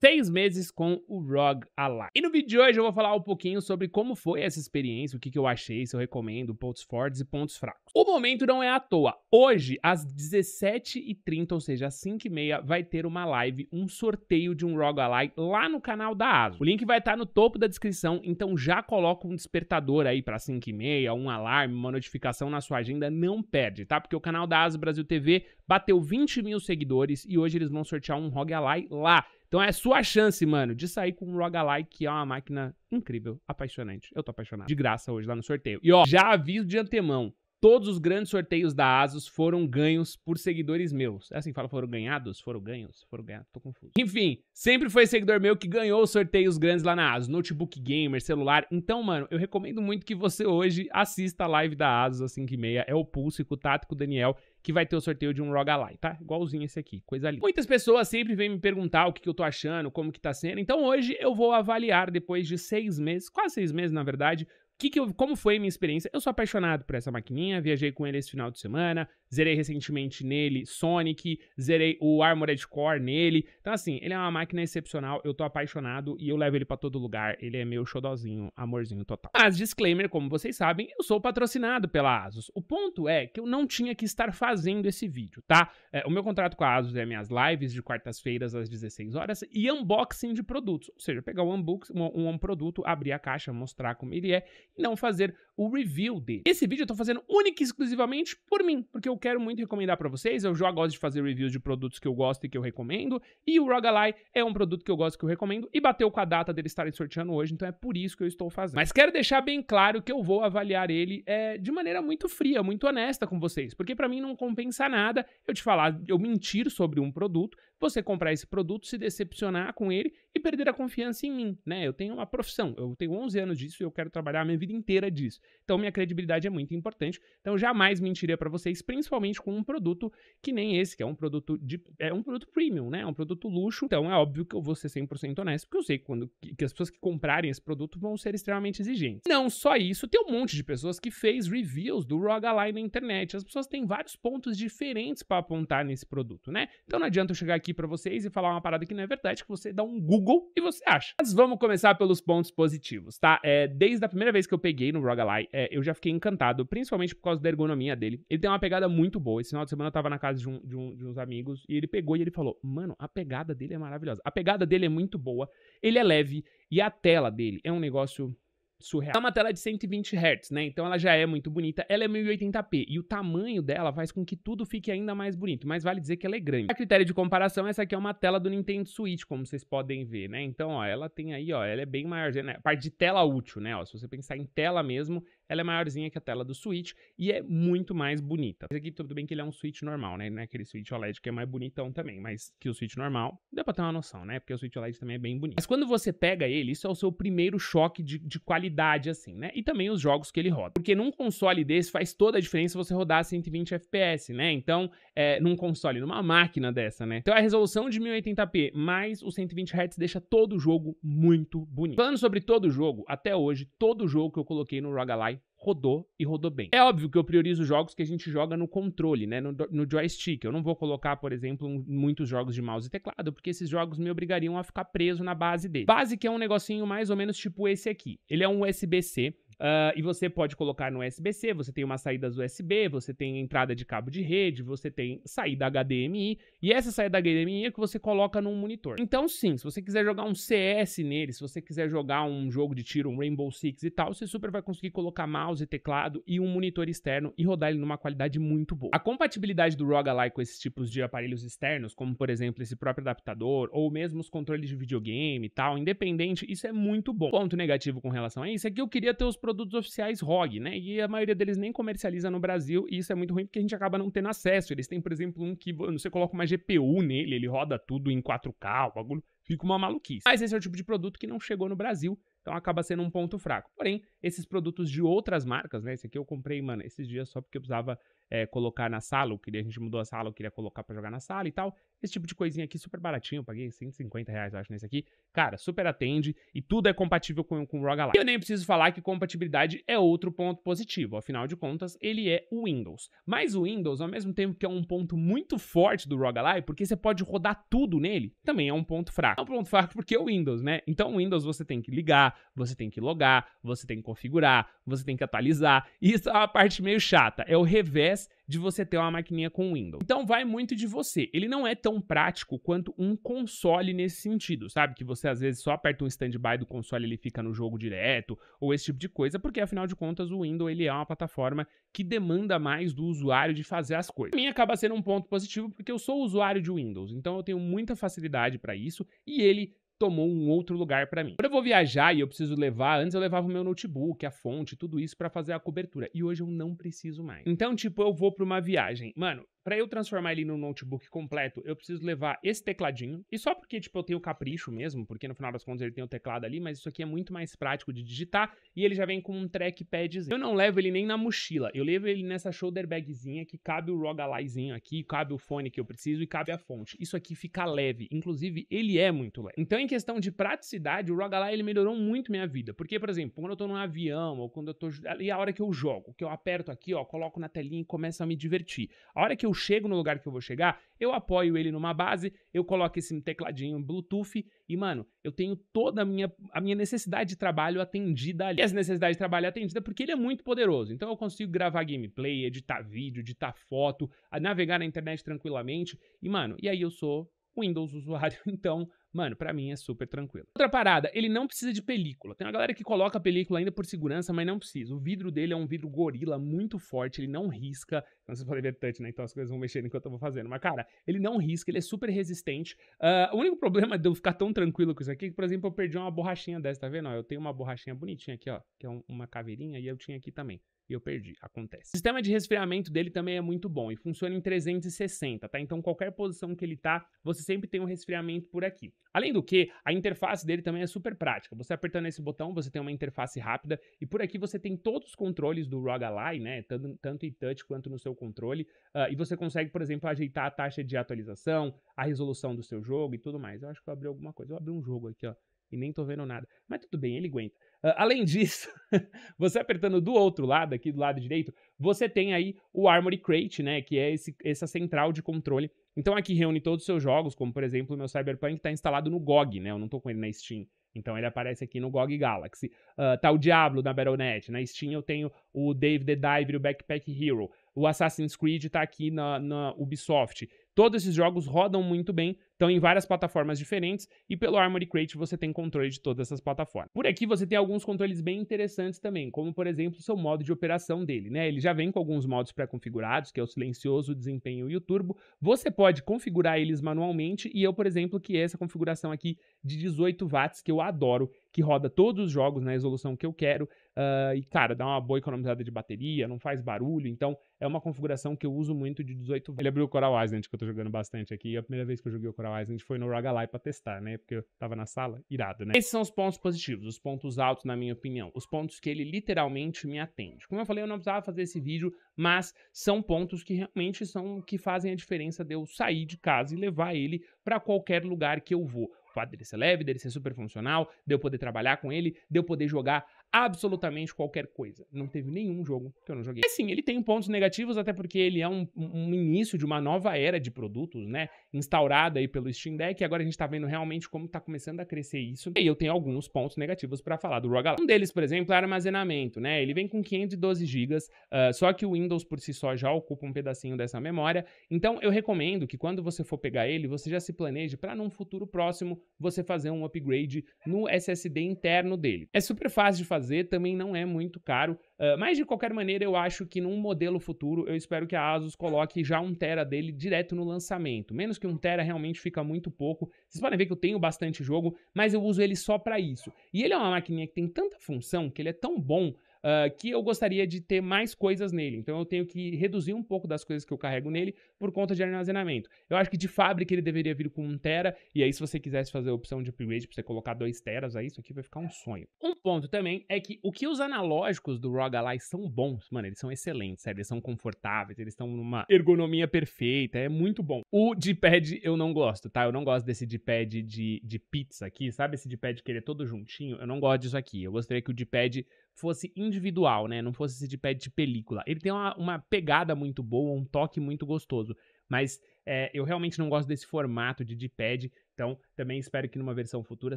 seis meses com o Rog Ally E no vídeo de hoje eu vou falar um pouquinho sobre como foi essa experiência, o que, que eu achei, se eu recomendo, pontos fortes e pontos fracos. O momento não é à toa. Hoje, às 17h30, ou seja, às 5h30, vai ter uma live, um sorteio de um Rog Ally lá no canal da ASU. O link vai estar tá no topo da descrição, então já coloca um despertador aí para 5h30, um alarme, uma notificação na sua agenda, não perde, tá? Porque o canal da ASU Brasil TV bateu 20 mil seguidores e hoje eles vão sortear um Rog Ally lá. Então é sua chance, mano, de sair com um roguelike que é uma máquina incrível, apaixonante. Eu tô apaixonado. De graça hoje lá no sorteio. E ó, já aviso de antemão, todos os grandes sorteios da Asus foram ganhos por seguidores meus. É assim que fala, foram ganhados? Foram ganhos? Foram ganhados, tô confuso. Enfim, sempre foi seguidor meu que ganhou os sorteios grandes lá na Asus, notebook gamer, celular. Então, mano, eu recomendo muito que você hoje assista a live da Asus às 5h30, é o Pulse e com o Tático Daniel que vai ter o sorteio de um Rogalai, tá? Igualzinho esse aqui, coisa linda. Muitas pessoas sempre vêm me perguntar o que, que eu tô achando, como que tá sendo. Então hoje eu vou avaliar, depois de seis meses, quase seis meses na verdade, que que eu, como foi a minha experiência? Eu sou apaixonado por essa maquininha, viajei com ele esse final de semana, zerei recentemente nele Sonic, zerei o Armored Core nele. Então, assim, ele é uma máquina excepcional, eu tô apaixonado e eu levo ele para todo lugar. Ele é meu xodozinho, amorzinho total. Mas, disclaimer, como vocês sabem, eu sou patrocinado pela Asus. O ponto é que eu não tinha que estar fazendo esse vídeo, tá? É, o meu contrato com a Asus é minhas lives de quartas-feiras às 16 horas e unboxing de produtos. Ou seja, pegar um, unbox, um, um produto, abrir a caixa, mostrar como ele é não fazer o review dele. Esse vídeo eu tô fazendo única e exclusivamente por mim, porque eu quero muito recomendar para vocês, eu já gosto de fazer reviews de produtos que eu gosto e que eu recomendo, e o Rogalai é um produto que eu gosto e que eu recomendo, e bateu com a data dele estarem sorteando hoje, então é por isso que eu estou fazendo. Mas quero deixar bem claro que eu vou avaliar ele é, de maneira muito fria, muito honesta com vocês, porque para mim não compensa nada eu te falar, eu mentir sobre um produto, você comprar esse produto, se decepcionar com ele e perder a confiança em mim, né? Eu tenho uma profissão, eu tenho 11 anos disso e eu quero trabalhar a minha vida inteira disso. Então minha credibilidade é muito importante. Então jamais mentiria para vocês, principalmente com um produto que nem esse, que é um produto de é um produto premium, né? É um produto luxo. Então é óbvio que eu vou ser 100% honesto, porque eu sei que quando que as pessoas que comprarem esse produto vão ser extremamente exigentes. Não só isso, tem um monte de pessoas que fez reviews do ROG Ally na internet. As pessoas têm vários pontos diferentes para apontar nesse produto, né? Então não adianta eu chegar aqui aqui para vocês e falar uma parada que não é verdade, que você dá um Google e você acha. Mas vamos começar pelos pontos positivos, tá? É, desde a primeira vez que eu peguei no Rogalai, é, eu já fiquei encantado, principalmente por causa da ergonomia dele. Ele tem uma pegada muito boa. Esse final de semana eu tava na casa de, um, de, um, de uns amigos e ele pegou e ele falou: Mano, a pegada dele é maravilhosa. A pegada dele é muito boa, ele é leve e a tela dele é um negócio surreal. É uma tela de 120 Hz, né? Então ela já é muito bonita. Ela é 1080p e o tamanho dela faz com que tudo fique ainda mais bonito, mas vale dizer que ela é grande. A critério de comparação, essa aqui é uma tela do Nintendo Switch, como vocês podem ver, né? Então, ó, ela tem aí, ó, ela é bem maior, né? A parte de tela útil, né? Ó, se você pensar em tela mesmo, ela é maiorzinha que a tela do Switch e é muito mais bonita. Esse aqui tudo bem que ele é um Switch normal, né? Não é aquele Switch OLED que é mais bonitão também, mas que o Switch normal, deu pra ter uma noção, né? Porque o Switch OLED também é bem bonito. Mas quando você pega ele, isso é o seu primeiro choque de, de qualidade, assim, né? E também os jogos que ele roda. Porque num console desse faz toda a diferença você rodar 120 FPS, né? Então, é, num console, numa máquina dessa, né? Então a resolução de 1080p mais os 120 Hz deixa todo o jogo muito bonito. Falando sobre todo o jogo, até hoje, todo jogo que eu coloquei no Rogalai rodou e rodou bem. É óbvio que eu priorizo jogos que a gente joga no controle, né, no, no joystick. Eu não vou colocar, por exemplo, um, muitos jogos de mouse e teclado, porque esses jogos me obrigariam a ficar preso na base dele. Base que é um negocinho mais ou menos tipo esse aqui. Ele é um USB-C, Uh, e você pode colocar no USB-C, você tem umas saídas USB, você tem entrada de cabo de rede, você tem saída HDMI, e essa saída HDMI é que você coloca num monitor. Então, sim, se você quiser jogar um CS nele, se você quiser jogar um jogo de tiro, um Rainbow Six e tal, você super vai conseguir colocar mouse, teclado e um monitor externo e rodar ele numa qualidade muito boa. A compatibilidade do ROG Ally com esses tipos de aparelhos externos, como por exemplo esse próprio adaptador, ou mesmo os controles de videogame e tal, independente, isso é muito bom. Ponto negativo com relação a isso é que eu queria ter os produtos oficiais ROG, né? E a maioria deles nem comercializa no Brasil, e isso é muito ruim porque a gente acaba não tendo acesso. Eles têm, por exemplo, um que você coloca uma GPU nele, ele roda tudo em 4K, o bagulho Fica uma maluquice. Mas esse é o tipo de produto que não chegou no Brasil, então acaba sendo um ponto fraco. Porém, esses produtos de outras marcas, né? Esse aqui eu comprei, mano, esses dias só porque eu precisava é, colocar na sala, eu queria, a gente mudou a sala, eu queria colocar para jogar na sala e tal. Esse tipo de coisinha aqui, super baratinho, eu paguei 150 reais, eu acho, nesse aqui. Cara, super atende e tudo é compatível com, com o ROG Ally. E eu nem preciso falar que compatibilidade é outro ponto positivo, afinal de contas, ele é o Windows. Mas o Windows, ao mesmo tempo que é um ponto muito forte do ROG Ally, porque você pode rodar tudo nele, também é um ponto fraco é um ponto fraco porque é o Windows, né? Então, o Windows você tem que ligar, você tem que logar, você tem que configurar, você tem que atualizar. E isso é uma parte meio chata. É o revés de você ter uma maquininha com Windows. Então vai muito de você. Ele não é tão prático quanto um console nesse sentido, sabe? Que você às vezes só aperta um standby do console e ele fica no jogo direto, ou esse tipo de coisa, porque afinal de contas o Windows ele é uma plataforma que demanda mais do usuário de fazer as coisas. Para mim acaba sendo um ponto positivo porque eu sou usuário de Windows, então eu tenho muita facilidade para isso e ele tomou um outro lugar para mim. Quando eu vou viajar e eu preciso levar, antes eu levava o meu notebook, a fonte, tudo isso para fazer a cobertura. E hoje eu não preciso mais. Então, tipo, eu vou para uma viagem. Mano, para eu transformar ele num notebook completo, eu preciso levar esse tecladinho. E só porque, tipo, eu tenho capricho mesmo, porque no final das contas ele tem o teclado ali, mas isso aqui é muito mais prático de digitar. E ele já vem com um trackpadzinho. Eu não levo ele nem na mochila, eu levo ele nessa shoulder bagzinha que cabe o rogalizinho aqui, cabe o fone que eu preciso e cabe a fonte. Isso aqui fica leve, inclusive ele é muito leve. Então, em questão de praticidade, o ROG ele melhorou muito minha vida. Porque, por exemplo, quando eu tô num avião ou quando eu tô... E é a hora que eu jogo, que eu aperto aqui, ó, coloco na telinha e começo a me divertir. A hora que eu eu chego no lugar que eu vou chegar, eu apoio ele numa base, eu coloco esse tecladinho Bluetooth e, mano, eu tenho toda a minha, a minha necessidade de trabalho atendida ali. E essa necessidade de trabalho atendida porque ele é muito poderoso. Então eu consigo gravar gameplay, editar vídeo, editar foto, navegar na internet tranquilamente. E, mano, e aí eu sou Windows usuário, então Mano, para mim é super tranquilo. Outra parada, ele não precisa de película. Tem uma galera que coloca película ainda por segurança, mas não precisa. O vidro dele é um vidro gorila muito forte, ele não risca. Não vocês podem ver touch, né? Então as coisas vão mexendo enquanto eu vou fazendo. Mas, cara, ele não risca, ele é super resistente. Uh, o único problema de eu ficar tão tranquilo com isso aqui é que, por exemplo, eu perdi uma borrachinha dessa, tá vendo? eu tenho uma borrachinha bonitinha aqui, ó, que é uma caveirinha, e eu tinha aqui também e eu perdi. Acontece. O sistema de resfriamento dele também é muito bom e funciona em 360, tá? Então qualquer posição que ele tá, você sempre tem um resfriamento por aqui. Além do que, a interface dele também é super prática. Você apertando esse botão, você tem uma interface rápida e por aqui você tem todos os controles do ROG Ally, né? Tanto, tanto em touch quanto no seu controle. Uh, e você consegue, por exemplo, ajeitar a taxa de atualização, a resolução do seu jogo e tudo mais. Eu acho que eu abri alguma coisa. Eu abri um jogo aqui, ó e nem tô vendo nada. Mas tudo bem, ele aguenta. Ah, além disso, você apertando do outro lado, aqui do lado direito, você tem aí o Armory Crate, né, que é esse, essa central de controle. Então aqui reúne todos os seus jogos, como por exemplo o meu Cyberpunk está instalado no GOG, né, eu não estou com ele na Steam. Então ele aparece aqui no GOG Galaxy. Uh, tá o Diablo na Battle.net. Na Steam eu tenho o Dave the Diver e o Backpack Hero. O Assassin's Creed tá aqui na, na Ubisoft. Todos esses jogos rodam muito bem estão em várias plataformas diferentes e pelo Armory Crate você tem controle de todas essas plataformas. Por aqui você tem alguns controles bem interessantes também, como por exemplo o seu modo de operação dele, né? Ele já vem com alguns modos pré-configurados, que é o silencioso, o desempenho e o turbo. Você pode configurar eles manualmente e eu, por exemplo, que é essa configuração aqui de 18 watts que eu adoro, que roda todos os jogos na resolução que eu quero. Uh, e, cara, dá uma boa economizada de bateria, não faz barulho. Então, é uma configuração que eu uso muito de 18 watts. Ele abriu o Coral Island, que eu tô jogando bastante aqui. É a primeira vez que eu joguei o Coral Paradise, a gente foi no Rogalai pra testar, né? Porque eu tava na sala, irado, né? Esses são os pontos positivos, os pontos altos, na minha opinião. Os pontos que ele literalmente me atende. Como eu falei, eu não precisava fazer esse vídeo, mas são pontos que realmente são que fazem a diferença de eu sair de casa e levar ele para qualquer lugar que eu vou. O fato dele ser leve, dele ser super funcional, de eu poder trabalhar com ele, de eu poder jogar absolutamente qualquer coisa. Não teve nenhum jogo que eu não joguei. Mas sim, ele tem pontos negativos, até porque ele é um, um início de uma nova era de produtos, né? Instaurada aí pelo Steam Deck, e agora a gente tá vendo realmente como tá começando a crescer isso. E eu tenho alguns pontos negativos para falar do Rogalike. Um deles, por exemplo, é armazenamento, né? Ele vem com 512 GB, uh, só que o Windows por si só já ocupa um pedacinho dessa memória. Então eu recomendo que quando você for pegar ele, você já se planeje para num futuro próximo você fazer um upgrade no SSD interno dele. É super fácil de fazer fazer também não é muito caro. Uh, mas de qualquer maneira, eu acho que num modelo futuro, eu espero que a Asus coloque já um tera dele direto no lançamento. Menos que um tera realmente fica muito pouco. Vocês podem ver que eu tenho bastante jogo, mas eu uso ele só para isso. E ele é uma maquininha que tem tanta função, que ele é tão bom ah, que eu gostaria de ter mais coisas nele. Então eu tenho que reduzir um pouco das coisas que eu carrego nele por conta de armazenamento. Eu acho que de fábrica ele deveria vir com 1 tera, e aí se você quisesse fazer a opção de upgrade para você colocar 2 teras, aí isso aqui vai ficar um sonho. Um ponto também é que o que os analógicos do ROG Ally são bons, mano, eles são excelentes, sério, eles são confortáveis, eles estão numa ergonomia perfeita, é muito bom. O D-pad eu não gosto, tá? Eu não gosto desse D-pad de, de pizza aqui, sabe? Esse D-pad que ele é todo juntinho, eu não gosto disso aqui. Eu gostaria que o D-pad fosse individual, né? Não fosse esse de pé de película. Ele tem uma, uma pegada muito boa, um toque muito gostoso. Mas é, eu realmente não gosto desse formato de D-pad. Então, também espero que numa versão futura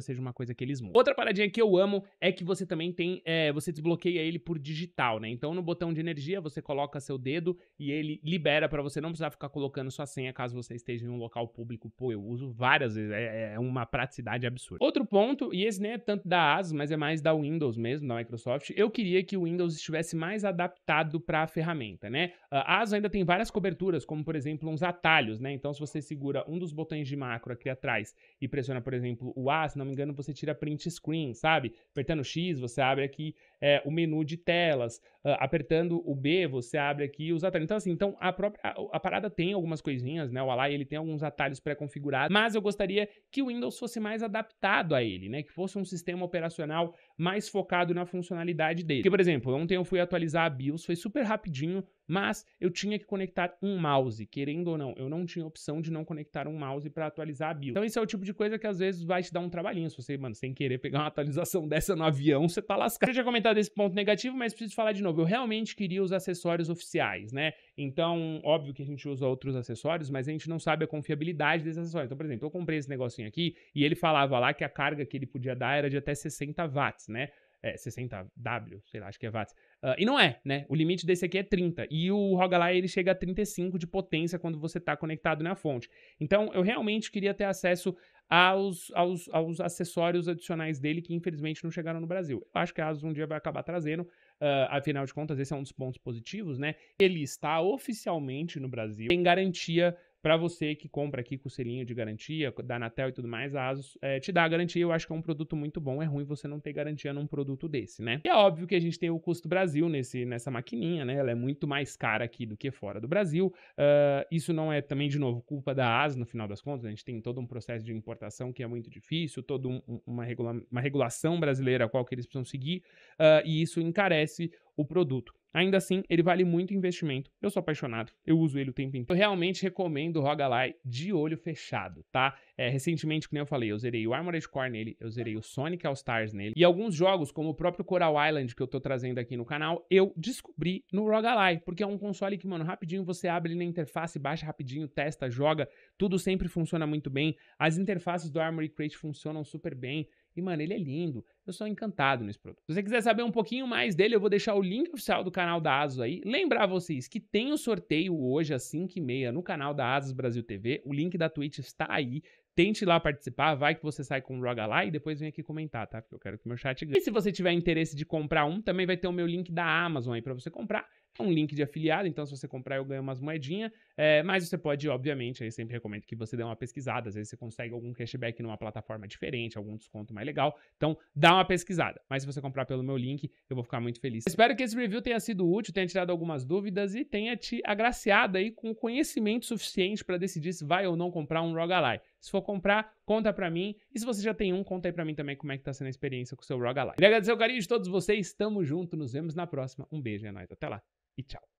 seja uma coisa que eles mudem. Outra paradinha que eu amo é que você também tem, é, você desbloqueia ele por digital, né? Então no botão de energia você coloca seu dedo e ele libera para você não precisar ficar colocando sua senha caso você esteja em um local público. Pô, eu uso várias vezes, é, é uma praticidade absurda. Outro ponto, e esse nem é tanto da ASUS, mas é mais da Windows mesmo, da Microsoft, eu queria que o Windows estivesse mais adaptado para a ferramenta, né? A ASUS ainda tem várias coberturas, como por exemplo uns atalhos, né? Então se você segura um dos botões de macro aqui atrás e pressiona, por exemplo, o A, se não me engano, você tira print screen, sabe? Apertando X, você abre aqui é, o menu de telas. Uh, apertando o B, você abre aqui os atalhos. Então, assim, então a própria a, parada tem algumas coisinhas, né? O Ally ele tem alguns atalhos pré-configurados, mas eu gostaria que o Windows fosse mais adaptado a ele, né? Que fosse um sistema operacional mais focado na funcionalidade dele. Porque, por exemplo, ontem eu fui atualizar a BIOS, foi super rapidinho, mas eu tinha que conectar um mouse, querendo ou não, eu não tinha opção de não conectar um mouse para atualizar a BIOS. Então esse é o tipo de coisa que às vezes vai te dar um trabalhinho, se você, mano, sem querer pegar uma atualização dessa no avião, você tá lascado. Eu já tinha comentado esse ponto negativo, mas preciso falar de novo, eu realmente queria os acessórios oficiais, né? Então, óbvio que a gente usa outros acessórios, mas a gente não sabe a confiabilidade desses acessórios. Então, por exemplo, eu comprei esse negocinho aqui e ele falava lá que a carga que ele podia dar era de até 60 watts, né? É, 60W, sei lá, acho que é watts. Uh, e não é, né? O limite desse aqui é 30. E o Rogalai, ele chega a 35 de potência quando você está conectado na fonte. Então, eu realmente queria ter acesso aos, aos, aos acessórios adicionais dele que, infelizmente, não chegaram no Brasil. Eu acho que a Asus um dia vai acabar trazendo, Uh, afinal de contas, esse é um dos pontos positivos, né? Ele está oficialmente no Brasil, tem garantia para você que compra aqui com o selinho de garantia, da Anatel e tudo mais, a ASUS é, te dá a garantia. Eu acho que é um produto muito bom. É ruim você não ter garantia num produto desse, né? E é óbvio que a gente tem o custo Brasil nesse, nessa maquininha, né? Ela é muito mais cara aqui do que fora do Brasil. Uh, isso não é também, de novo, culpa da ASUS, no final das contas. A gente tem todo um processo de importação que é muito difícil, toda um, uma, regula uma regulação brasileira a qual que eles precisam seguir, uh, e isso encarece o produto. Ainda assim, ele vale muito investimento. Eu sou apaixonado, eu uso ele o tempo inteiro. Eu realmente recomendo o Rogalai de olho fechado, tá? É, recentemente, como eu falei, eu zerei o Armored Core nele, eu zerei o Sonic All Stars nele, e alguns jogos, como o próprio Coral Island, que eu tô trazendo aqui no canal, eu descobri no Rogalai. porque é um console que, mano, rapidinho você abre na interface, baixa rapidinho, testa, joga, tudo sempre funciona muito bem. As interfaces do Armored Crate funcionam super bem. E, mano, ele é lindo. Eu sou encantado nesse produto. Se você quiser saber um pouquinho mais dele, eu vou deixar o link oficial do canal da Asus aí. Lembrar vocês que tem o sorteio hoje às 5h30 no canal da Asus Brasil TV. O link da Twitch está aí. Tente lá participar, vai que você sai com o Roga lá e depois vem aqui comentar, tá? Porque eu quero que meu chat ganhe. E se você tiver interesse de comprar um, também vai ter o meu link da Amazon aí para você comprar. É um link de afiliado, então se você comprar eu ganho umas moedinhas. É, mas você pode, obviamente, aí sempre recomendo que você dê uma pesquisada. Às vezes você consegue algum cashback numa plataforma diferente, algum desconto mais legal. Então, dá uma pesquisada. Mas se você comprar pelo meu link, eu vou ficar muito feliz. Espero que esse review tenha sido útil, tenha tirado algumas dúvidas e tenha te agraciado aí com conhecimento suficiente para decidir se vai ou não comprar um Rogalai. Se for comprar, conta para mim. E se você já tem um, conta aí pra mim também como é que tá sendo a experiência com o seu Rogalai. Queria agradecer o carinho de todos vocês. Tamo junto, nos vemos na próxima. Um beijo, é nóis. Até lá e tchau.